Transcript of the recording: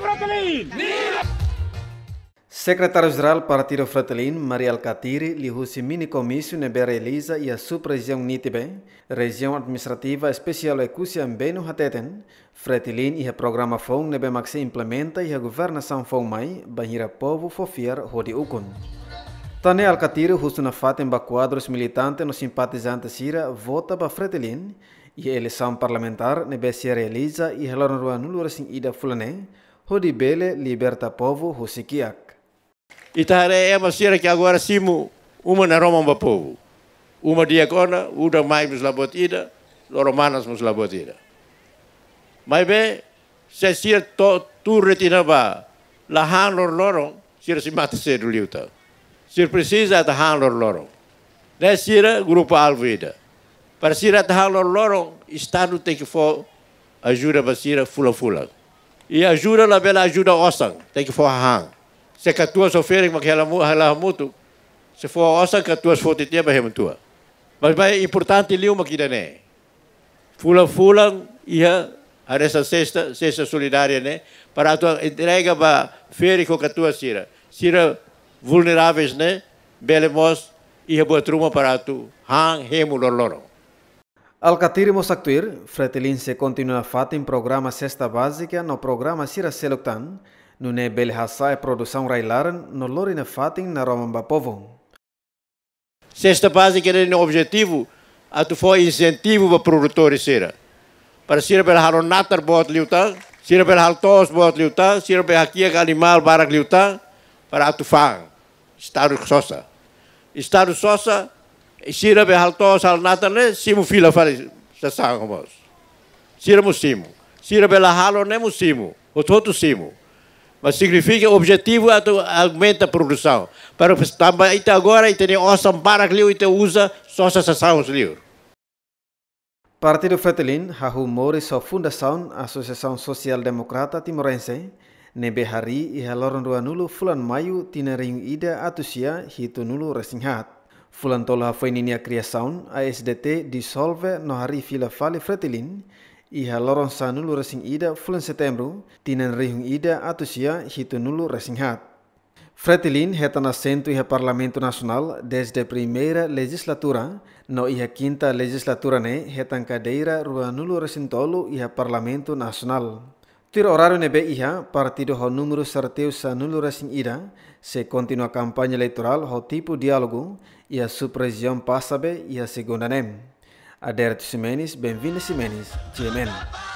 Viva Secretário-Geral Partido Fratalin, Maria Alcatiri, lihusi mini comício nebera Elisa e a sub-região Nitibe, região administrativa especial Ecusia Mbeno Hateten, Fretilin e a programa FON nebe maxi implementa e a governação FON mai, banhira povo fofiar rodi ukun. Tane Alcatiri justo na fata em quadros militante no simpatizante Sira vota para Fretilin e a eleição parlamentar nebe Sierra Elisa e Helena Ruanul Ida Fulané, bele liberta povo Husikiak. Itare é a senhora que agora simo uma na Roma para povo. Uma diacona, uda mais nos labotida, romanas nos labotida. Mas bem, se sira to tu retinaba, lahan lor lorong, sira se mata se do liuta. Sira precisa de han lor lorong. Né sira grupo alvo ida. Para sira de han lor lorong, estado tem que for ajuda a sira fula-fula. I ajuda la bela ajuda osang, tem que for hang. Se katuas oferem que ela ela é muito. Se for osang katuas for titia ba hementua. É mas vai importante liu mak idane. Fula fulang ia a essa cesta, cesta solidária, né? Para a tua entrega ba férico katua sira. Sira vulneráveis, né? Bele e ia boa truma para tu hang hemu lorlorong. Alcatir Mosaktuir, se continua fatim programa sexta Básica no programa Sira Seluktan, no ne Belhassa e produção Railaran no Lorina Fatim na Romamba Povo. Sexta Básica era o objetivo, a tu foi incentivo para produtores Sira. Para Sira Belharo Natar Bot Liutan, Sira Belharo Tos Bot Liutan, Sira Belhakia Animal Barak Liutan, para a tu fã, Estado Sosa. Estado Sosa, Sira be halto sal natane simu fila fari sasang bos. Sira musimo. Sira be lahalo ne musimu, O todo simu, Mas significa objetivo é aumenta a produção. Para também até agora tem ossam para que te usa só sessão livro. Partido Fetelin hahu mori so fundação Associação Social Democrata Timorense nebehari e iha loron fulan Maio, tinering ida atusia hitu nulo resinghat. Fulantolo hafeninia criasaun ASDT dissolve no harifila fale fretilin iha loron sanulu resing ida fulan setembro tinan rihung ida atusia ya hitunulu resing hat. Fretilin heta nascento iha Parlamento Nasional desde primeira legislatura, no iha quinta legislatura ne hetan cadeira ruanulu resintolo iha Parlamento nasional. Horaroine iha partido ho numero certeus sa nulo resin ida, se continua campanha eleitoral ho tipo dialogu ia supresion pasabe ia e a segunda nem. Aderto simenis, bem-vindo Simenes, GMN.